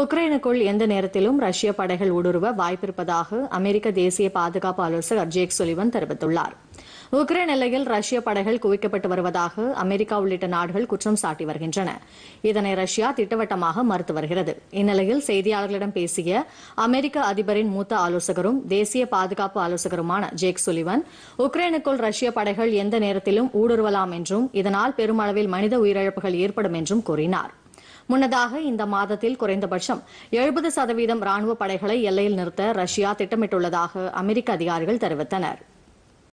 உக்ரைனுக்குள் எந்த நேரத்திலும் ரஷ்ய படைகள் ஊடுருவ வாய்ப்பிருப்பதாக அமெரிக்க தேசிய பாதுகாப்பு ஆலோசகர் ஜேக் சொலிவன் தெரிவித்துள்ளார் உக்ரைன் எல்லையில் ரஷ்ய படைகள் குவிக்கப்பட்டு வருவதாக அமெரிக்கா உள்ளிட்ட நாடுகள் குற்றம் சாட்டி வருகின்றன இதனை ரஷ்யா திட்டவட்டமாக மறுத்து வருகிறது இந்நிலையில் செய்தியாளர்களிடம் பேசிய அமெரிக்க அதிபரின் மூத்த ஆலோசகரும் தேசிய பாதுகாப்பு ஆலோசகருமான ஜேக் சுலிவன் உக்ரைனுக்குள் ரஷ்ய படைகள் எந்த நேரத்திலும் ஊடுருவலாம் என்றும் இதனால் பெருமளவில் மனித உயிரிழப்புகள் ஏற்படும் என்றும் கூறினாா் முன்னதாக இந்த மாதத்தில் குறைந்தபட்சம் எழுபது சதவீதம் ராணுவ படைகளை எல்லையில் நிறுத்த ரஷ்யா திட்டமிட்டுள்ளதாக அமெரிக்க அதிகாரிகள் தெரிவித்தனா்